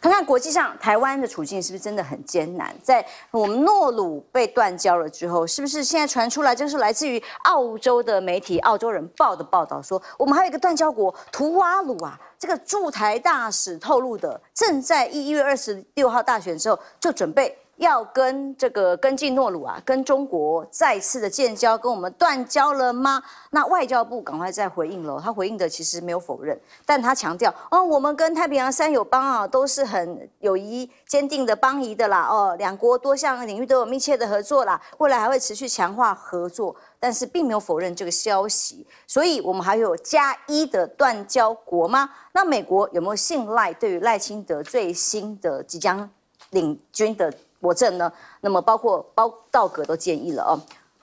看看国际上台湾的处境是不是真的很艰难？在我们诺鲁被断交了之后，是不是现在传出来就是来自于澳洲的媒体《澳洲人报》的报道说，我们还有一个断交国图瓦鲁啊，这个驻台大使透露的，正在一月二十六号大选之后就准备。要跟这个跟进诺鲁啊，跟中国再次的建交，跟我们断交了吗？那外交部赶快再回应喽。他回应的其实没有否认，但他强调哦，我们跟太平洋三友邦啊，都是很友谊坚定的邦谊的啦。哦，两国多项领域都有密切的合作啦，未来还会持续强化合作。但是并没有否认这个消息，所以我们还有加一的断交国吗？那美国有没有信赖对于赖清德最新的即将领军的？我正呢，那么包括包道格都建议了哦，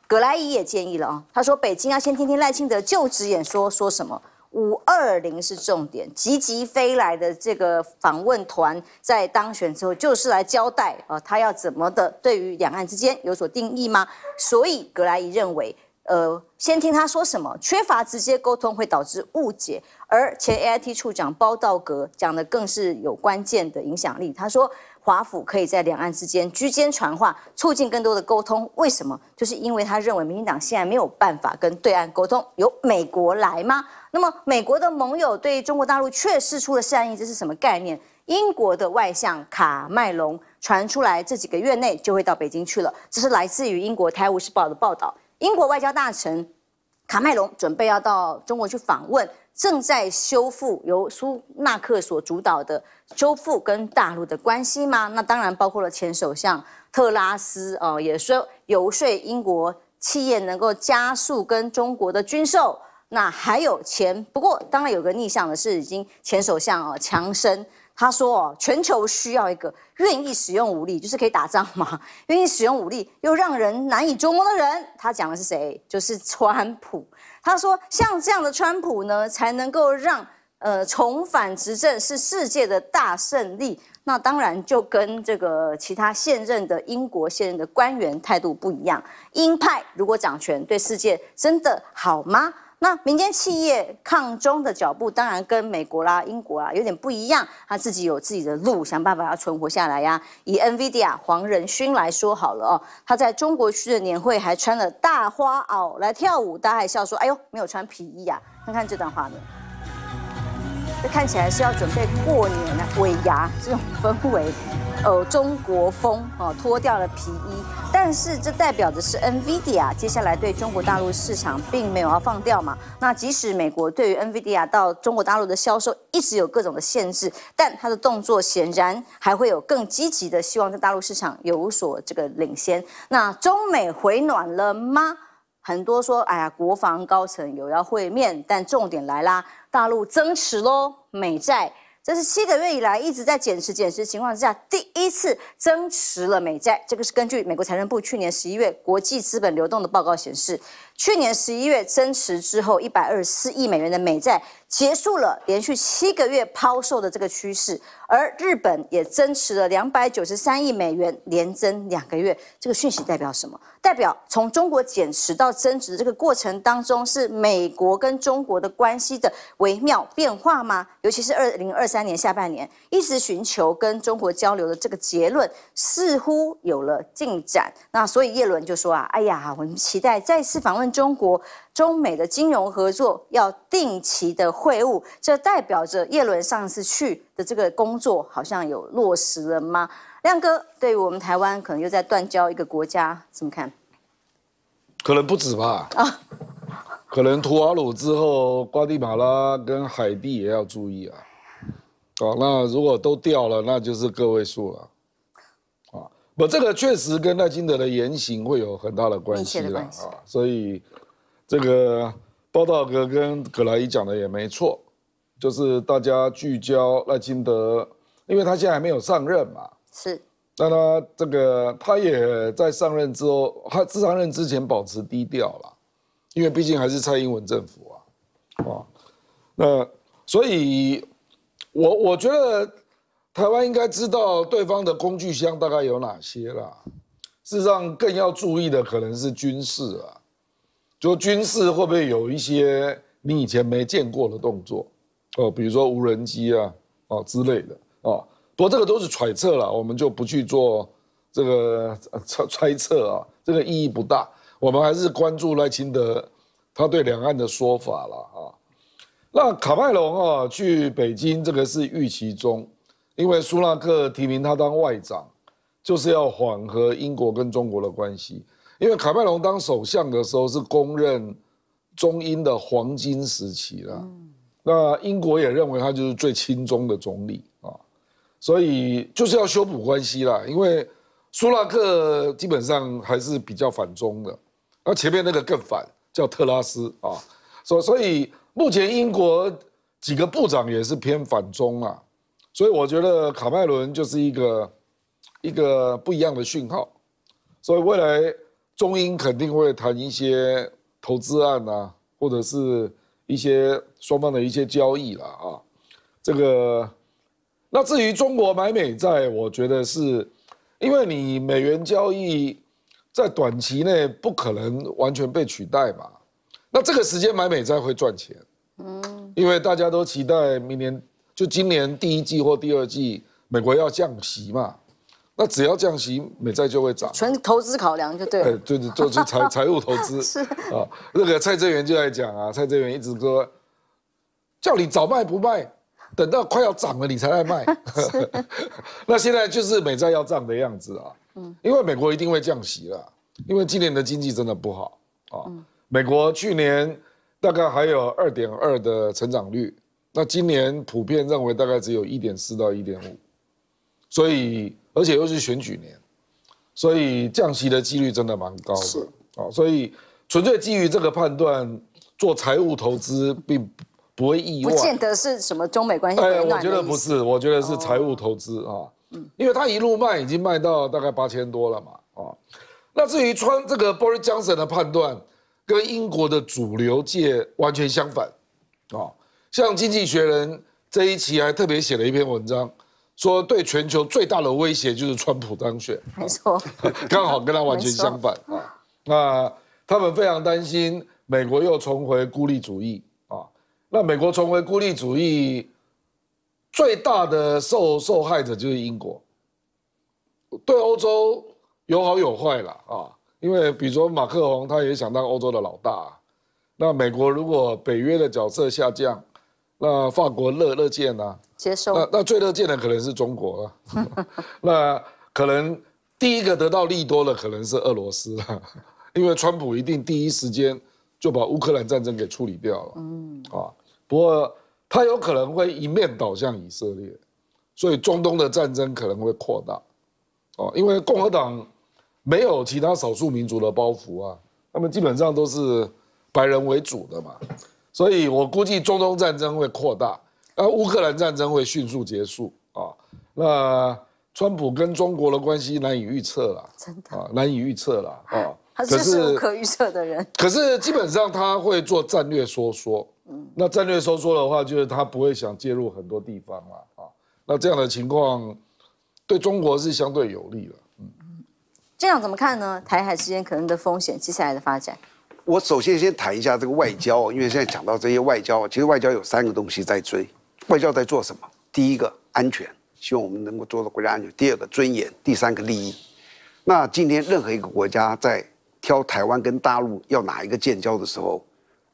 葛莱伊也建议了啊。他说北京要先听听赖清德就职演说说什么，五二零是重点，急急飞来的这个访问团在当选之后就是来交代啊，他要怎么的对于两岸之间有所定义吗？所以葛莱伊认为，呃，先听他说什么，缺乏直接沟通会导致误解。而前 AIT 处长包道格讲的更是有关键的影响力，他说。华府可以在两岸之间居间传话，促进更多的沟通。为什么？就是因为他认为，民进党现在没有办法跟对岸沟通。由美国来吗？那么，美国的盟友对中国大陆却释出了善意，这是什么概念？英国的外相卡麦隆传出来，这几个月内就会到北京去了。这是来自于英国《泰晤士报》的报道。英国外交大臣。卡麦隆准备要到中国去访问，正在修复由苏纳克所主导的修复跟大陆的关系吗？那当然包括了前首相特拉斯哦，也说游说英国企业能够加速跟中国的军售。那还有前不过当然有个逆向的是，已经前首相哦强生。他说：“全球需要一个愿意使用武力，就是可以打仗嘛，愿 意使用武力又让人难以捉摸的人。”他讲的是谁？就是川普。他说：“像这样的川普呢，才能够让呃重返执政是世界的大胜利。”那当然就跟这个其他现任的英国现任的官员态度不一样。鹰派如果掌权，对世界真的好吗？那民间企业抗中的脚步，当然跟美国啦、英国啦有点不一样，他自己有自己的路，想办法要存活下来呀。以 NVIDIA 黄仁勋来说好了哦，他在中国区的年会还穿了大花袄来跳舞，大家还笑说：“哎呦，没有穿皮衣呀。”看看这段画面。这看起来是要准备过年了，尾牙这种氛围，呃，中国风哦，脱掉了皮衣，但是这代表的是 Nvidia 接下来对中国大陆市场并没有要放掉嘛？那即使美国对于 Nvidia 到中国大陆的销售一直有各种的限制，但它的动作显然还会有更积极的，希望在大陆市场有所这个领先。那中美回暖了吗？很多说，哎呀，国防高层有要会面，但重点来啦。大陆增持喽美债，这是七个月以来一直在减持、减持情况之下，第一次增持了美债。这个是根据美国财政部去年十一月国际资本流动的报告显示。去年十一月增持之后，一百二十四亿美元的美债结束了连续七个月抛售的这个趋势，而日本也增持了两百九十三亿美元，连增两个月。这个讯息代表什么？代表从中国减持到增值的这个过程当中，是美国跟中国的关系的微妙变化吗？尤其是二零二三年下半年，一直寻求跟中国交流的这个结论似乎有了进展。那所以叶伦就说啊，哎呀，我们期待再次访问。中国、中美的金融合作要定期的会晤，这代表着叶伦上次去的这个工作好像有落实了吗？亮哥，对于我们台湾可能又在断交一个国家，怎么看？可能不止吧。啊，可能图瓦鲁之后，瓜地马拉跟海地也要注意啊。啊，那如果都掉了，那就是个位数了。不，这个确实跟赖清德的言行会有很大的关系了啊，所以这个报道哥跟葛莱伊讲的也没错，就是大家聚焦赖清德，因为他现在还没有上任嘛。是。那他这个，他也在上任之后，他自上任之前保持低调了，因为毕竟还是蔡英文政府啊。啊，那所以，我我觉得。台湾应该知道对方的工具箱大概有哪些啦。事实上，更要注意的可能是军事啊，就军事会不会有一些你以前没见过的动作，哦，比如说无人机啊，哦之类的啊。不过这个都是揣测了，我们就不去做这个猜 猜测啊，这个意义不大。我们还是关注赖清德他对两岸的说法了啊。那卡麦隆啊，去北京这个是预期中。因为苏纳克提名他当外长，就是要缓和英国跟中国的关系。因为卡麦隆当首相的时候是公认中英的黄金时期了，那英国也认为他就是最亲中的总理啊，所以就是要修补关系啦。因为苏纳克基本上还是比较反中的，那前面那个更反，叫特拉斯啊，所所以目前英国几个部长也是偏反中啊。所以我觉得卡麦伦就是一个一个不一样的讯号，所以未来中英肯定会谈一些投资案呐，或者是一些双方的一些交易了啊。这个，那至于中国买美债，我觉得是，因为你美元交易在短期内不可能完全被取代嘛。那这个时间买美债会赚钱，嗯，因为大家都期待明年。就今年第一季或第二季，美国要降息嘛？那只要降息，美债就会涨。全投资考量就对了。哎，对对，就是财 财务投资。是啊，那个蔡正元就在讲啊，蔡正元一直说叫你早卖不卖，等到快要涨了你才来卖。那现在就是美债要涨的样子啊，因为美国一定会降息了，因为今年的经济真的不好啊。美国去年大概还有二点二的成长率。那今年普遍认为大概只有一点四到一点五，所以而且又是选举年，所以降息的几率真的蛮高的啊。所以纯粹基于这个判断做财务投资，并不会意外。不见得是什么中美关系。哎，我觉得不是，我觉得是财务投资啊。嗯，因为他一路卖已经卖到大概八千多了嘛啊。那至于穿这个 Boris Johnson 的判断，跟英国的主流界完全相反啊。像《经济学人》这一期还特别写了一篇文章，说对全球最大的威胁就是川普当选，没错，刚好跟他完全相反。那他们非常担心美国又重回孤立主义啊。那美国重回孤立主义，最大的受受害者就是英国。对欧洲有好有坏了啊，因为比如说马克龙他也想当欧洲的老大，那美国如果北约的角色下降。那法国乐乐见呐，接受。那那最乐见的可能是中国了。那可能第一个得到利多的可能是俄罗斯了，因为川普一定第一时间就把乌克兰战争给处理掉了。嗯啊，不过他有可能会一面倒向以色列，所以中东的战争可能会扩大。哦，因为共和党没有其他少数民族的包袱啊，他们基本上都是白人为主的嘛。所以，我估计中东战争会扩大，而乌克兰战争会迅速结束啊。那川普跟中国的关系难以预测了，真的啊，难以预测了啊。他是不可预测的人。可是，基本上他会做战略收缩。嗯，那战略收缩的话，就是他不会想介入很多地方了啊。那这样的情况，对中国是相对有利的。嗯嗯，这样怎么看呢？台海之间可能的风险，接下来的发展。我首先先谈一下这个外交，因为现在讲到这些外交，其实外交有三个东西在追，外交在做什么？第一个安全，希望我们能够做到国家安全；第二个尊严；第三个利益。那今天任何一个国家在挑台湾跟大陆要哪一个建交的时候，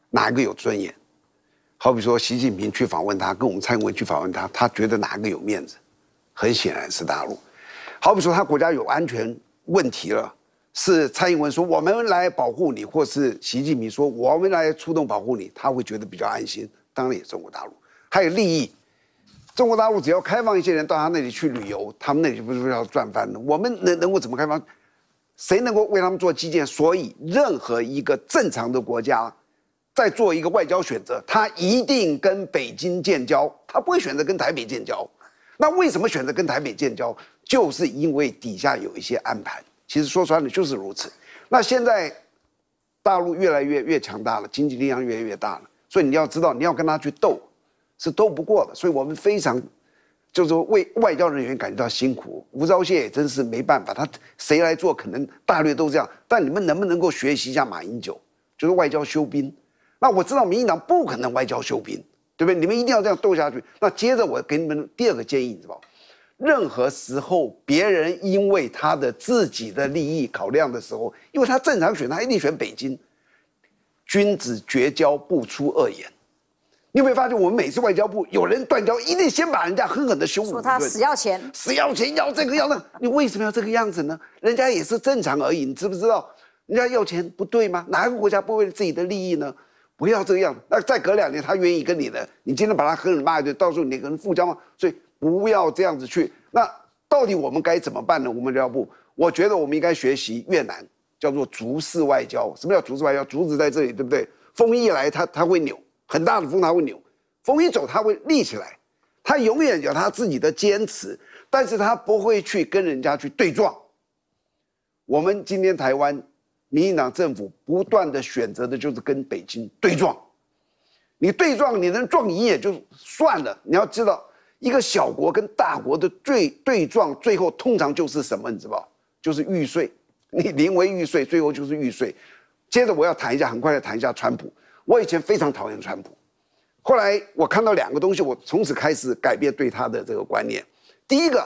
哪一个有尊严？好比说习近平去访问他，跟我们蔡英文去访问他，他觉得哪一个有面子？很显然是大陆。好比说他国家有安全问题了。是蔡英文说我们来保护你，或是习近平说我们来出动保护你，他会觉得比较安心。当然，也中国大陆还有利益。中国大陆只要开放一些人到他那里去旅游，他们那里不是要赚翻的？我们能能够怎么开放？谁能够为他们做基建？所以，任何一个正常的国家，在做一个外交选择，他一定跟北京建交，他不会选择跟台北建交。那为什么选择跟台北建交？就是因为底下有一些安排。其实说穿了就是如此。那现在大陆越来越越强大了，经济力量越来越大了，所以你要知道，你要跟他去斗，是斗不过的。所以我们非常，就是说，为外交人员感觉到辛苦。吴钊燮也真是没办法，他谁来做可能大略都这样。但你们能不能够学习一下马英九，就是外交修兵？那我知道民进党不可能外交修兵，对不对？你们一定要这样斗下去。那接着我给你们第二个建议，你知道吧？任何时候，别人因为他的自己的利益考量的时候，因为他正常选，他一定选北京。君子绝交不出恶言，你有没有发现？我们每次外交部有人断交，一定先把人家狠狠的羞辱，说他死要钱，死要钱，要这个要那，你为什么要这个样子呢？人家也是正常而已，你知不知道？人家要钱不对吗？哪个国家不为了自己的利益呢？不要这个样子。那再隔两年他愿意跟你的，你今天把他狠狠骂一顿，到时候你可能复交吗？所以。不要这样子去。那到底我们该怎么办呢？我们外交部，我觉得我们应该学习越南，叫做竹式外交。什么叫竹式外交？竹子在这里，对不对？风一来，它它会扭，很大的风它会扭；风一走，它会立起来。它永远有它自己的坚持，但是它不会去跟人家去对撞。我们今天台湾民进党政府不断的选择的就是跟北京对撞。你对撞，你能撞赢也就算了，你要知道。一个小国跟大国的最对撞，最后通常就是什么？你知道吧？就是玉碎。你临危玉碎，最后就是玉碎。接着我要谈一下，很快的谈一下川普。我以前非常讨厌川普，后来我看到两个东西，我从此开始改变对他的这个观念。第一个，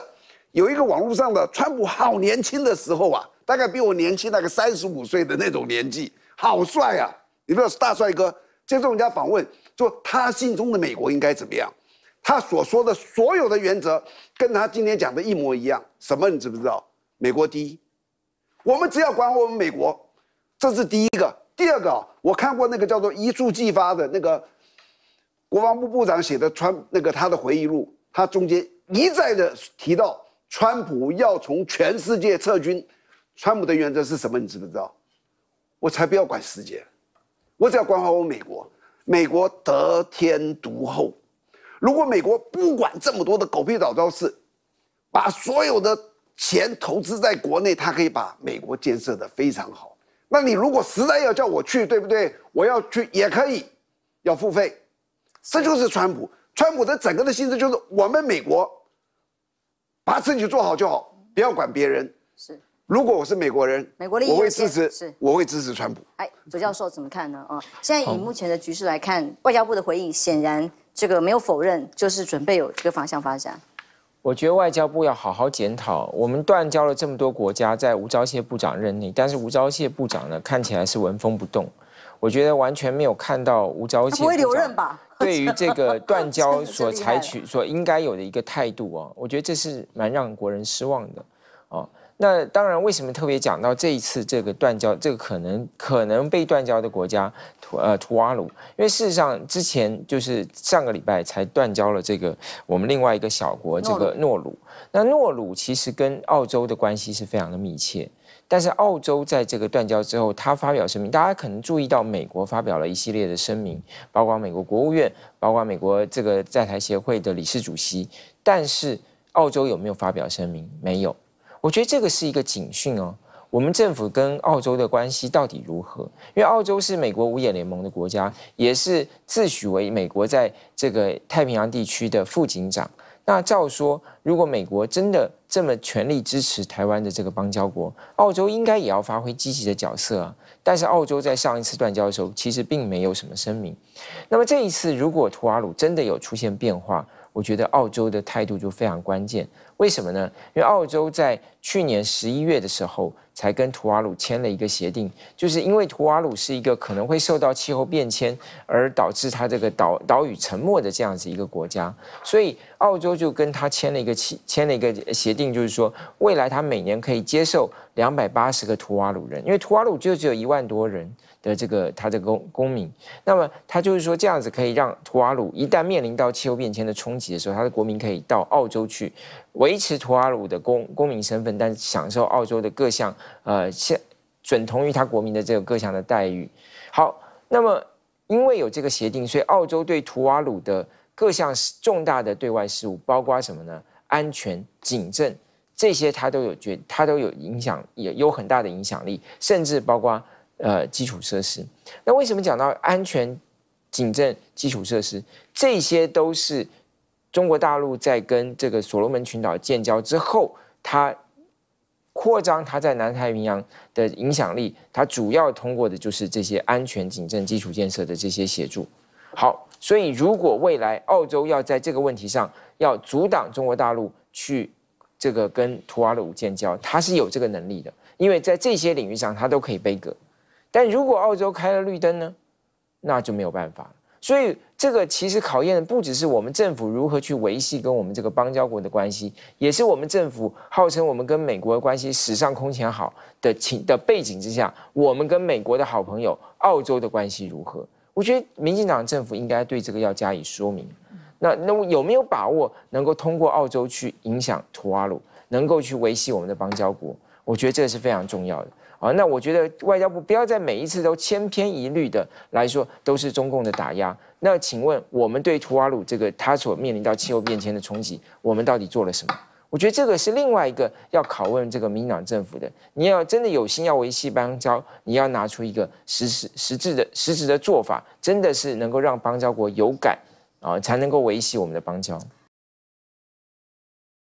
有一个网络上的川普好年轻的时候啊，大概比我年轻那个三十五岁的那种年纪，好帅啊，你不知道是大帅哥。接着人家访问，说他心中的美国应该怎么样？他所说的所有的原则，跟他今天讲的一模一样。什么你知不知道？美国第一，我们只要管好我们美国，这是第一个。第二个，我看过那个叫做《一触即发》的那个国防部部长写的川那个他的回忆录，他中间一再的提到川普要从全世界撤军。川普的原则是什么？你知不知道？我才不要管世界，我只要管好我美国。美国得天独厚。如果美国不管这么多的狗屁倒招式，把所有的钱投资在国内，他可以把美国建设的非常好。那你如果实在要叫我去，对不对？我要去也可以，要付费。这就是川普，川普的整个的心思就是我们美国把自己做好就好，不要管别人。是，如果我是美国人，美国利益我会支持，我会支持川普。哎，左教授怎么看呢？啊，现在以目前的局势来看，外交部的回应显然。这个没有否认，就是准备有一个方向发展。我觉得外交部要好好检讨，我们断交了这么多国家，在吴钊燮部长任内，但是吴钊燮部长呢，看起来是纹风不动。我觉得完全没有看到吴钊燮留任吧？对于这个 断交所采取 所应该有的一个态度啊，我觉得这是蛮让国人失望的啊。那当然，为什么特别讲到这一次这个断交？这个可能可能被断交的国家，呃，图瓦鲁？因为事实上，之前就是上个礼拜才断交了这个我们另外一个小国，这个诺鲁。那诺鲁其实跟澳洲的关系是非常的密切。但是澳洲在这个断交之后，他发表声明，大家可能注意到，美国发表了一系列的声明，包括美国国务院，包括美国这个在台协会的理事主席。但是澳洲有没有发表声明？没有。我觉得这个是一个警讯哦，我们政府跟澳洲的关系到底如何？因为澳洲是美国五眼联盟的国家，也是自诩为美国在这个太平洋地区的副警长。那照说，如果美国真的这么全力支持台湾的这个邦交国，澳洲应该也要发挥积极的角色啊。但是澳洲在上一次断交的时候，其实并没有什么声明。那么这一次，如果图瓦鲁真的有出现变化，我觉得澳洲的态度就非常关键。为什么呢？因为澳洲在去年十一月的时候，才跟图瓦鲁签了一个协定，就是因为图瓦鲁是一个可能会受到气候变迁而导致它这个岛岛屿沉没的这样子一个国家，所以澳洲就跟他签了一个签了一个协定，就是说未来他每年可以接受两百八十个图瓦鲁人，因为图瓦鲁就只有一万多人的这个他的公公民，那么他就是说这样子可以让图瓦鲁一旦面临到气候变迁的冲击的时候，他的国民可以到澳洲去。维持图瓦卢的公公民身份，但享受澳洲的各项呃，相准同于他国民的这个各项的待遇。好，那么因为有这个协定，所以澳洲对图瓦卢的各项重大的对外事务，包括什么呢？安全、警政这些，它都有决，它都有影响，也有很大的影响力，甚至包括呃基础设施。那为什么讲到安全、警政、基础设施，这些都是？中国大陆在跟这个所罗门群岛建交之后，它扩张它在南太平洋的影响力，它主要通过的就是这些安全、警政、基础建设的这些协助。好，所以如果未来澳洲要在这个问题上要阻挡中国大陆去这个跟图瓦鲁建交，它是有这个能力的，因为在这些领域上它都可以背格。但如果澳洲开了绿灯呢，那就没有办法了。所以，这个其实考验的不只是我们政府如何去维系跟我们这个邦交国的关系，也是我们政府号称我们跟美国的关系史上空前好的情的背景之下，我们跟美国的好朋友澳洲的关系如何？我觉得民进党政府应该对这个要加以说明。那那有没有把握能够通过澳洲去影响图瓦鲁，能够去维系我们的邦交国？我觉得这个是非常重要的。啊，那我觉得外交部不要在每一次都千篇一律的来说都是中共的打压。那请问我们对图瓦鲁这个他所面临到气候变迁的冲击，我们到底做了什么？我觉得这个是另外一个要拷问这个民进党政府的。你要真的有心要维系邦交，你要拿出一个实实实质的实质的做法，真的是能够让邦交国有感啊，才能够维系我们的邦交。